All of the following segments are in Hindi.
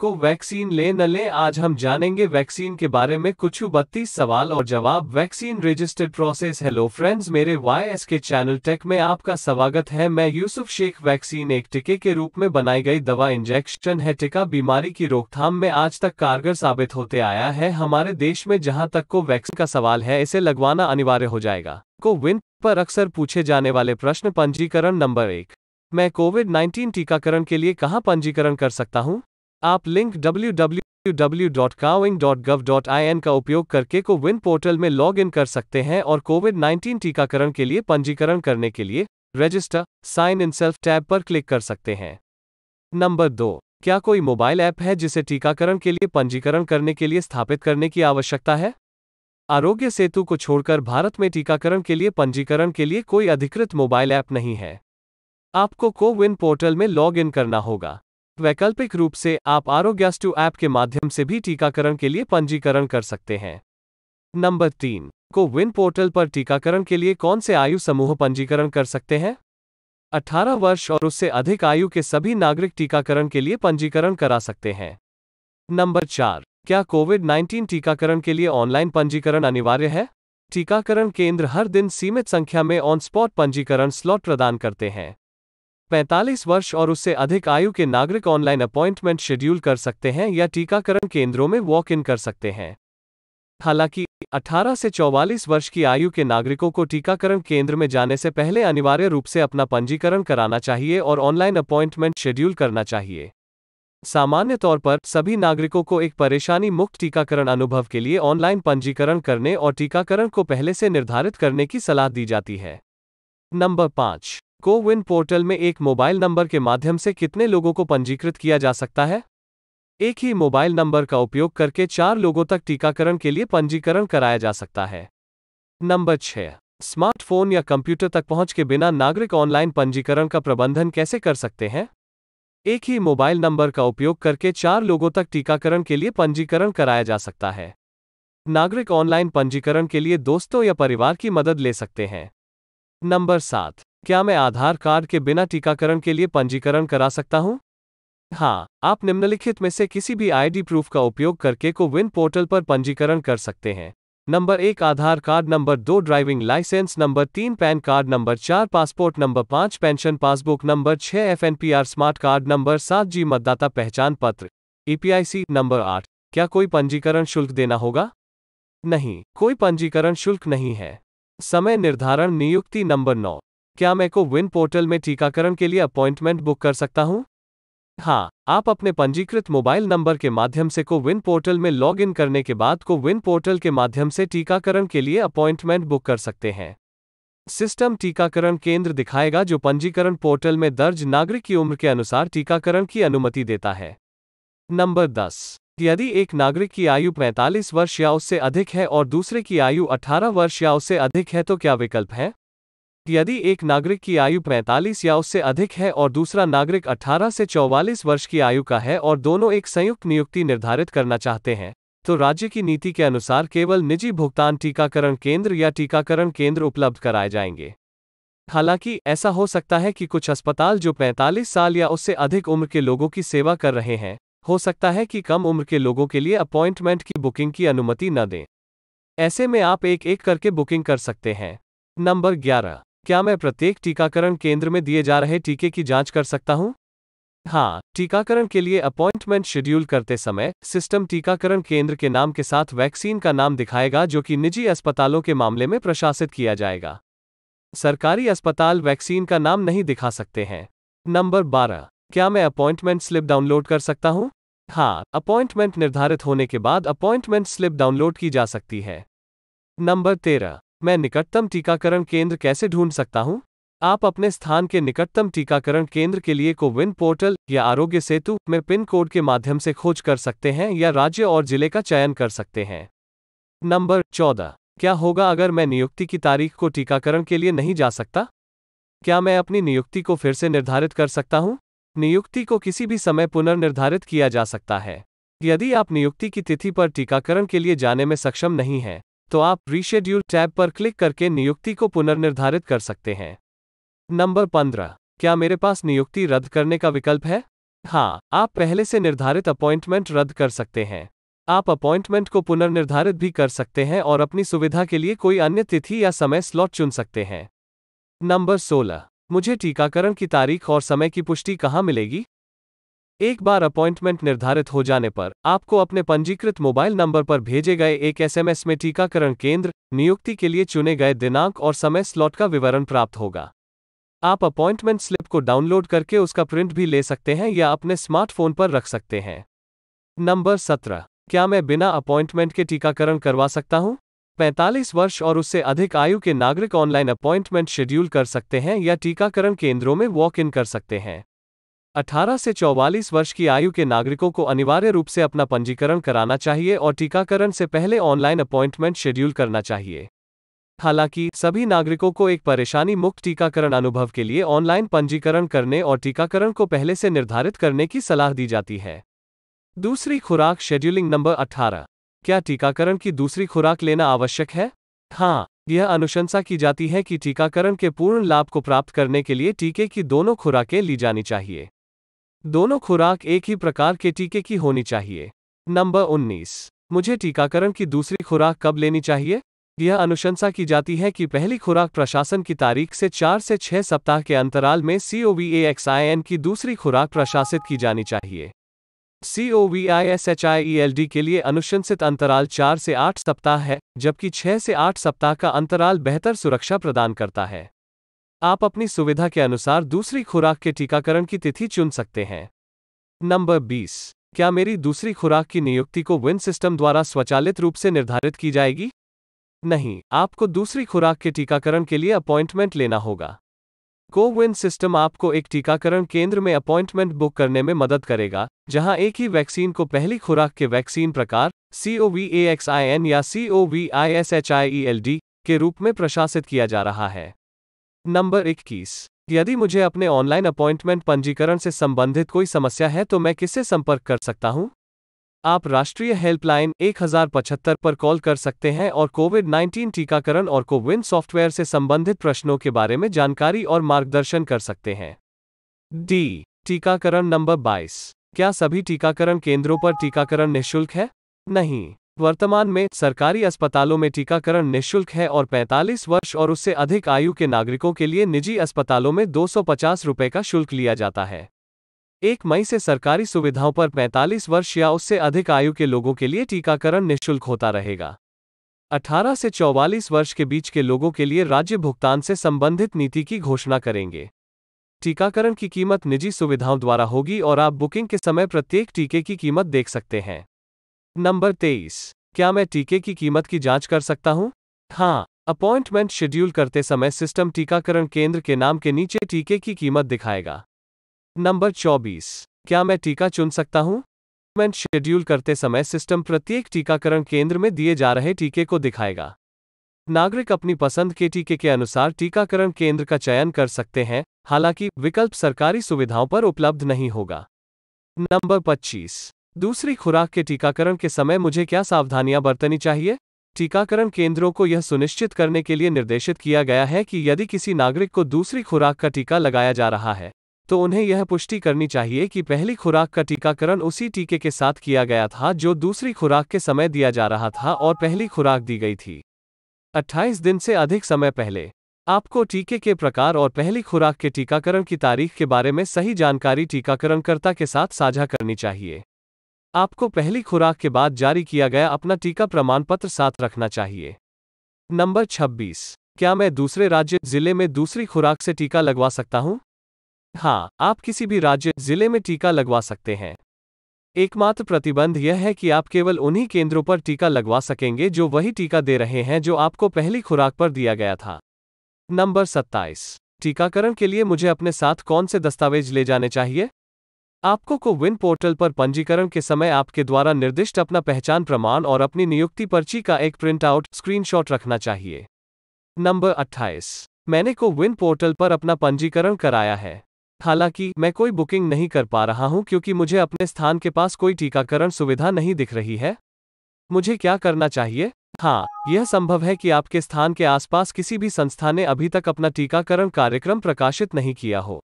को वैक्सीन ले न ले आज हम जानेंगे वैक्सीन के बारे में कुछ बत्तीस सवाल और जवाब vaccine registered process hello friends मेरे Y S K channel tech में आपका स्वागत है मैं यूसुफ शेख वैक्सीन एक टिके के रूप में बनाई गई दवा इंजेक्शन है टिका बीमारी की रोकथाम में आज तक कारगर साबित होते आया है हमारे देश में जहाँ तक को वैक्सीन का सवाल है इसे लगवाना अनिवार्य हो जाएगा को विन पर अक्सर पूछे जाने वाले प्रश्न पंजीकरण नंबर एक मैं कोविड 19 टीकाकरण के लिए कहाँ पंजीकरण कर सकता हूँ आप लिंक www.kawing.gov.in का उपयोग करके कोविन पोर्टल में लॉग इन कर सकते हैं और कोविड 19 टीकाकरण के लिए पंजीकरण करने के लिए register sign in self tab पर क्लिक कर सकते हैं नंबर दो क्या कोई मोबाइल ऐप है जिसे टीकाकरण के लिए पंजीकरण करने के लिए स्थापित करने की आवश्यकता है आरोग्य सेतु को छोड़कर भारत में टीकाकरण के लिए पंजीकरण के लिए कोई अधिकृत मोबाइल ऐप नहीं है आपको कोविन पोर्टल में लॉग इन करना होगा वैकल्पिक रूप से आप आरोग्यास्टू ऐप के माध्यम से भी टीकाकरण के लिए पंजीकरण कर सकते हैं नंबर तीन को विन पोर्टल पर टीकाकरण के लिए कौन से आयु समूह पंजीकरण कर सकते हैं 18 वर्ष और उससे अधिक आयु के सभी नागरिक टीकाकरण के लिए पंजीकरण करा सकते हैं नंबर चार क्या कोविड 19 टीकाकरण के लिए ऑनलाइन पंजीकरण अनिवार्य है टीकाकरण केंद्र हर दिन सीमित संख्या में ऑन स्पॉट पंजीकरण स्लॉट प्रदान करते हैं 45 वर्ष और उससे अधिक आयु के नागरिक ऑनलाइन अपॉइंटमेंट शेड्यूल कर सकते हैं या टीकाकरण केंद्रों में वॉक इन कर सकते हैं हालांकि 18 से 44 वर्ष की आयु के नागरिकों को टीकाकरण केंद्र में जाने से पहले अनिवार्य रूप से अपना पंजीकरण कराना चाहिए और ऑनलाइन अपॉइंटमेंट शेड्यूल करना चाहिए सामान्य तौर पर सभी नागरिकों को एक परेशानी मुक्त टीकाकरण अनुभव के लिए ऑनलाइन पंजीकरण करने और टीकाकरण को पहले से निर्धारित करने की सलाह दी जाती है नंबर पाँच कोविन पोर्टल में एक मोबाइल नंबर के माध्यम से कितने लोगों को पंजीकृत किया जा सकता है एक ही मोबाइल नंबर का उपयोग करके चार लोगों तक टीकाकरण के लिए पंजीकरण कराया जा सकता है नंबर छह स्मार्टफोन या कंप्यूटर तक पहुंच के बिना नागरिक ऑनलाइन पंजीकरण का प्रबंधन कैसे कर सकते हैं एक ही मोबाइल नंबर का उपयोग करके चार लोगों तक टीकाकरण के लिए पंजीकरण कराया जा सकता है नागरिक ऑनलाइन पंजीकरण के लिए दोस्तों या परिवार की मदद ले सकते हैं नंबर सात क्या मैं आधार कार्ड के बिना टीकाकरण के लिए पंजीकरण करा सकता हूँ हाँ आप निम्नलिखित में से किसी भी आईडी प्रूफ का उपयोग करके कोविन पोर्टल पर पंजीकरण कर सकते हैं नंबर एक आधार कार्ड नंबर दो ड्राइविंग लाइसेंस नंबर तीन पैन कार्ड नंबर चार पासपोर्ट नंबर पाँच पेंशन पासबुक नंबर छः F N P R smart card number सात जी मतदाता पहचान पत्र ईपीआईसी e नंबर आठ क्या कोई पंजीकरण शुल्क देना होगा नहीं कोई पंजीकरण शुल्क नहीं है समय निर्धारण नियुक्ति नंबर नौ क्या मैं को विन पोर्टल में टीकाकरण के लिए अपॉइंटमेंट बुक कर सकता हूँ हाँ आप अपने पंजीकृत मोबाइल नंबर के माध्यम से को विन पोर्टल में लॉग इन करने के बाद को विन पोर्टल के माध्यम से टीकाकरण के लिए अपॉइंटमेंट बुक कर सकते हैं सिस्टम टीकाकरण केंद्र दिखाएगा जो पंजीकरण पोर्टल में दर्ज नागरिक की उम्र के अनुसार टीकाकरण की अनुमति देता है नंबर दस यदि एक नागरिक की आयु 45 वर्ष या उससे अधिक है और दूसरे की आयु 18 वर्ष या उससे अधिक है तो क्या विकल्प है यदि एक नागरिक की आयु 45 या उससे अधिक है और दूसरा नागरिक 18 से 44 वर्ष की आयु का है और दोनों एक संयुक्त नियुक्ति निर्धारित करना चाहते हैं तो राज्य की नीति के अनुसार केवल निजी भुगतान टीकाकरण केंद्र या टीकाकरण केंद्र उपलब्ध कराए जाएंगे हालांकि ऐसा हो सकता है कि कुछ अस्पताल जो 45 साल या उससे अधिक उम्र के लोगों की सेवा कर रहे हैं हो सकता है कि कम उम्र के लोगों के लिए अपॉइंटमेंट की बुकिंग की अनुमति न दें ऐसे में आप एक एक करके बुकिंग कर सकते हैं नंबर ग्यारह क्या मैं प्रत्येक टीकाकरण केंद्र में दिए जा रहे टीके की जांच कर सकता हूं? हाँ टीकाकरण के लिए अपॉइंटमेंट शेड्यूल करते समय सिस्टम टीकाकरण केंद्र के नाम के साथ वैक्सीन का नाम दिखाएगा जो कि निजी अस्पतालों के मामले में प्रशासित किया जाएगा सरकारी अस्पताल वैक्सीन का नाम नहीं दिखा सकते हैं नंबर 12 क्या मैं अपॉइंटमेंट स्लिप डाउनलोड कर सकता हूँ हाँ अपॉइंटमेंट निर्धारित होने के बाद अपॉइंटमेंट स्लिप डाउनलोड की जा सकती है नंबर तेरह मैं निकटतम टीकाकरण केंद्र कैसे ढूंढ सकता हूँ आप अपने स्थान के निकटतम टीकाकरण केंद्र के लिए कोविन पोर्टल या आरोग्य सेतु में पिन कोड के माध्यम से खोज कर सकते हैं या राज्य और जिले का चयन कर सकते हैं नंबर चौदह क्या होगा अगर मैं नियुक्ति की तारीख को टीकाकरण के लिए नहीं जा सकता क्या मैं अपनी नियुक्ति को फिर से निर्धारित कर सकता हूँ नियुक्ति को किसी भी समय पुनर्निर्धारित किया जा सकता है यदि आप नियुक्ति की तिथि पर टीकाकरण के लिए जाने में सक्षम नहीं हैं तो आप रीशेड्यूल टैब पर क्लिक करके नियुक्ति को पुनर्निर्धारित कर सकते हैं नंबर पंद्रह क्या मेरे पास नियुक्ति रद्द करने का विकल्प है हाँ आप पहले से निर्धारित अपॉइंटमेंट रद्द कर सकते हैं आप अपॉइंटमेंट को पुनर्निर्धारित भी कर सकते हैं और अपनी सुविधा के लिए कोई अन्य तिथि या समय स्लॉट चुन सकते हैं नंबर 16 मुझे टीकाकरण की तारीख और समय की पुष्टि कहाँ मिलेगी एक बार अपॉइंटमेंट निर्धारित हो जाने पर आपको अपने पंजीकृत मोबाइल नंबर पर भेजे गए एक एसएमएस में टीकाकरण केंद्र नियुक्ति के लिए चुने गए दिनांक और समय स्लॉट का विवरण प्राप्त होगा आप अपॉइंटमेंट स्लिप को डाउनलोड करके उसका प्रिंट भी ले सकते हैं या अपने स्मार्टफोन पर रख सकते हैं नंबर सत्रह क्या मैं बिना अपॉइंटमेंट के टीकाकरण करवा सकता हूँ पैंतालीस वर्ष और उससे अधिक आयु के नागरिक ऑनलाइन अपॉइंटमेंट शेड्यूल कर सकते हैं या टीकाकरण केंद्रों में वॉक इन कर सकते हैं 18 से 44 वर्ष की आयु के नागरिकों को अनिवार्य रूप से अपना पंजीकरण कराना चाहिए और टीकाकरण से पहले ऑनलाइन अपॉइंटमेंट शेड्यूल करना चाहिए हालांकि सभी नागरिकों को एक परेशानी मुक्त टीकाकरण अनुभव के लिए ऑनलाइन पंजीकरण करने और टीकाकरण को पहले से निर्धारित करने की सलाह दी जाती है दूसरी खुराक शेड्यूलिंग नंबर 18 क्या टीकाकरण की दूसरी खुराक लेना आवश्यक है हाँ यह अनुशंसा की जाती है कि टीकाकरण के पूर्ण लाभ को प्राप्त करने के लिए टीके की दोनों खुराकें ली जानी चाहिए दोनों खुराक एक ही प्रकार के टीके की होनी चाहिए नंबर 19 मुझे टीकाकरण की दूसरी खुराक कब लेनी चाहिए यह अनुशंसा की जाती है कि पहली खुराक प्रशासन की तारीख से चार से छह सप्ताह के अंतराल में सीओवीएक्सआईएन की दूसरी खुराक प्रशासित की जानी चाहिए सीओवीआईएसएचआईएलडी e के लिए अनुशंसित अंतराल चार से आठ सप्ताह है जबकि छह से आठ सप्ताह का अंतराल बेहतर सुरक्षा प्रदान करता है आप अपनी सुविधा के अनुसार दूसरी खुराक के टीकाकरण की तिथि चुन सकते हैं नंबर 20 क्या मेरी दूसरी खुराक की नियुक्ति को विन सिस्टम द्वारा स्वचालित रूप से निर्धारित की जाएगी नहीं आपको दूसरी खुराक के टीकाकरण के लिए अपॉइंटमेंट लेना होगा कोविन सिस्टम आपको एक टीकाकरण केंद्र में अपॉइंटमेंट बुक करने में मदद करेगा जहां एक ही वैक्सीन को पहली खुराक के वैक्सीन प्रकार C O V X I N या C O V I S H I E L D के रूप में प्रशासित किया जा रहा है नंबर इक्कीस यदि मुझे अपने ऑनलाइन अपॉइंटमेंट पंजीकरण से संबंधित कोई समस्या है तो मैं किससे संपर्क कर सकता हूं? आप राष्ट्रीय हेल्पलाइन एक पर कॉल कर सकते हैं और कोविड 19 टीकाकरण और कोविन सॉफ्टवेयर से संबंधित प्रश्नों के बारे में जानकारी और मार्गदर्शन कर सकते हैं डी टीकाकरण नंबर 22 क्या सभी टीकाकरण केंद्रों पर टीकाकरण निःशुल्क है नहीं वर्तमान में सरकारी अस्पतालों में टीकाकरण निशुल्क है और 45 वर्ष और उससे अधिक आयु के नागरिकों के लिए निजी अस्पतालों में दो रुपए का शुल्क लिया जाता है एक मई से सरकारी सुविधाओं पर 45 वर्ष या उससे अधिक आयु के लोगों के लिए टीकाकरण निशुल्क होता रहेगा 18 से 44 वर्ष के बीच के लोगों के लिए राज्य भुगतान से संबंधित नीति की घोषणा करेंगे टीकाकरण की कीमत निजी सुविधाओं द्वारा होगी और आप बुकिंग के समय प्रत्येक टीके की कीमत देख सकते हैं नंबर तेईस क्या मैं टीके की कीमत की जांच कर सकता हूं? हाँ अपॉइंटमेंट शेड्यूल करते समय सिस्टम टीकाकरण केंद्र के नाम के नीचे टीके की कीमत दिखाएगा नंबर 24 क्या मैं टीका चुन सकता हूं? अपॉइंटमेंट शेड्यूल करते समय सिस्टम प्रत्येक टीकाकरण केंद्र में दिए जा रहे टीके को दिखाएगा नागरिक अपनी पसंद के टीके के अनुसार टीकाकरण केंद्र का चयन कर सकते हैं हालांकि विकल्प सरकारी सुविधाओं पर उपलब्ध नहीं होगा नंबर 25 दूसरी खुराक के टीकाकरण के समय मुझे क्या सावधानियां बरतनी चाहिए टीकाकरण केंद्रों को यह सुनिश्चित करने के लिए निर्देशित किया गया है कि यदि किसी नागरिक को दूसरी खुराक का टीका लगाया जा रहा है तो उन्हें यह पुष्टि करनी चाहिए कि पहली खुराक का टीकाकरण उसी टीके के साथ किया गया था जो दूसरी खुराक के समय दिया जा रहा था और पहली खुराक दी गई थी 28 दिन से अधिक समय पहले आपको टीके के प्रकार और पहली खुराक के टीकाकरण की तारीख के बारे में सही जानकारी टीकाकरणकर्ता के साथ साझा करनी चाहिए आपको पहली खुराक के बाद जारी किया गया अपना टीका प्रमाण पत्र साथ रखना चाहिए नंबर 26 क्या मैं दूसरे राज्य जिले में दूसरी खुराक से टीका लगवा सकता हूं? हाँ आप किसी भी राज्य जिले में टीका लगवा सकते हैं एकमात्र प्रतिबंध यह है कि आप केवल उन्हीं केंद्रों पर टीका लगवा सकेंगे जो वही टीका दे रहे हैं जो आपको पहली खुराक पर दिया गया था नंबर 27 टीकाकरण के लिए मुझे अपने साथ कौन से दस्तावेज ले जाने चाहिए आपको कोविन पोर्टल पर पंजीकरण के समय आपके द्वारा निर्दिष्ट अपना पहचान प्रमाण और अपनी नियुक्ति पर्ची का एक प्रिंटआउट स्क्रीनशॉट रखना चाहिए नंबर 28 मैंने कोविन पोर्टल पर अपना पंजीकरण कराया है हालांकि मैं कोई बुकिंग नहीं कर पा रहा हूं क्योंकि मुझे अपने स्थान के पास कोई टीकाकरण सुविधा नहीं दिख रही है मुझे क्या करना चाहिए हाँ यह संभव है कि आपके स्थान के आसपास किसी भी संस्था ने अभी तक अपना टीकाकरण कार्यक्रम प्रकाशित नहीं किया हो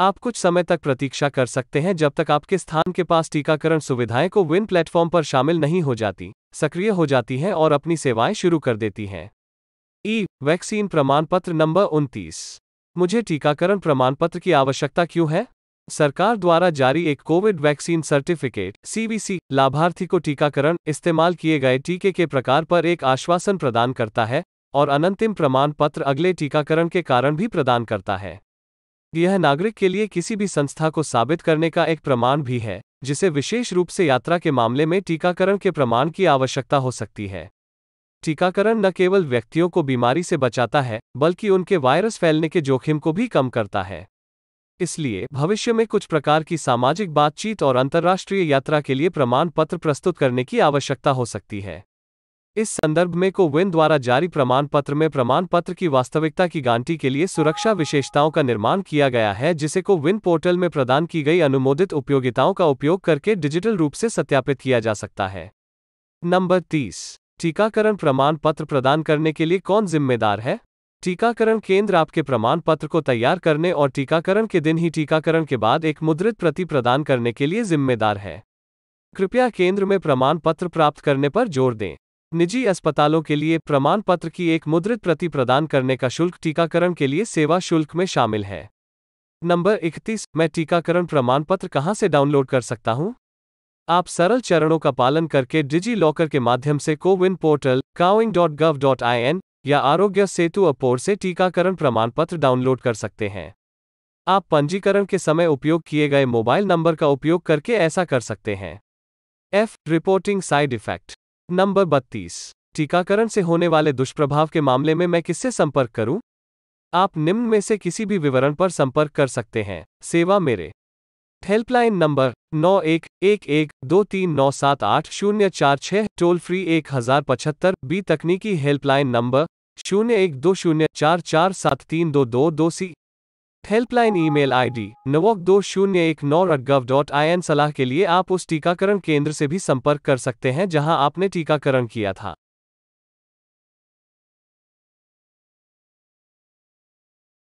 आप कुछ समय तक प्रतीक्षा कर सकते हैं जब तक आपके स्थान के पास टीकाकरण सुविधाएं को विन प्लेटफॉर्म पर शामिल नहीं हो जाती सक्रिय हो जाती हैं और अपनी सेवाएं शुरू कर देती हैं ई वैक्सीन प्रमाण पत्र नंबर उनतीस मुझे टीकाकरण प्रमाण पत्र की आवश्यकता क्यों है सरकार द्वारा जारी एक कोविड वैक्सीन सर्टिफिकेट सीवीसी लाभार्थी को टीकाकरण इस्तेमाल किए गए टीके के प्रकार पर एक आश्वासन प्रदान करता है और अनंतिम प्रमाण पत्र अगले टीकाकरण के कारण भी प्रदान करता है यह नागरिक के लिए किसी भी संस्था को साबित करने का एक प्रमाण भी है जिसे विशेष रूप से यात्रा के मामले में टीकाकरण के प्रमाण की आवश्यकता हो सकती है टीकाकरण न केवल व्यक्तियों को बीमारी से बचाता है बल्कि उनके वायरस फैलने के जोखिम को भी कम करता है इसलिए भविष्य में कुछ प्रकार की सामाजिक बातचीत और अंतर्राष्ट्रीय यात्रा के लिए प्रमाण पत्र प्रस्तुत करने की आवश्यकता हो सकती है इस संदर्भ में कोविन द्वारा जारी प्रमाण पत्र में प्रमाण पत्र की वास्तविकता की गांटी के लिए सुरक्षा विशेषताओं का निर्माण किया गया है जिसे को विन पोर्टल में प्रदान की गई अनुमोदित उपयोगिताओं का उपयोग करके डिजिटल रूप से सत्यापित किया जा सकता है नंबर तीस टीकाकरण प्रमाण पत्र प्रदान करने के लिए कौन जिम्मेदार है टीकाकरण केंद्र आपके प्रमाण पत्र को तैयार करने और टीकाकरण के दिन ही टीकाकरण के बाद एक मुद्रित प्रति प्रदान करने के लिए जिम्मेदार है कृपया केंद्र में प्रमाण पत्र प्राप्त करने पर जोर दें निजी अस्पतालों के लिए प्रमाण पत्र की एक मुद्रित प्रति प्रदान करने का शुल्क टीकाकरण के लिए सेवा शुल्क में शामिल है नंबर 31 मैं टीकाकरण प्रमाण पत्र कहाँ से डाउनलोड कर सकता हूँ आप सरल चरणों का पालन करके डिजी लॉकर के माध्यम से CoWIN portal CoWIN dot gov dot I N या आरोग्य सेतु अपोर से टीकाकरण प्रमाण पत्र डाउनलोड कर सकते हैं आप पंजीकरण के समय उपयोग किए गए मोबाइल नंबर का उपयोग करके ऐसा कर सकते हैं F reporting side effect number बत्तीस टीकाकरण से होने वाले दुष्प्रभाव के मामले में मैं किससे संपर्क करूं? आप निम्न में से किसी भी विवरण पर संपर्क कर सकते हैं सेवा मेरे हेल्पलाइन नंबर नौ एक एक एक दो तीन नौ सात आठ शून्य चार छः टोल फ्री एक हजार पचहत्तर बी तकनीकी हेल्पलाइन नंबर शून्य एक दो शून्य चार चार सात तीन दो दो दो सी हेल्पलाइन ईमेल आईडी नवोक दो शून्य एक नौ dot gov dot I N सलाह के लिए आप उस टीकाकरण केंद्र से भी संपर्क कर सकते हैं जहां आपने टीकाकरण किया था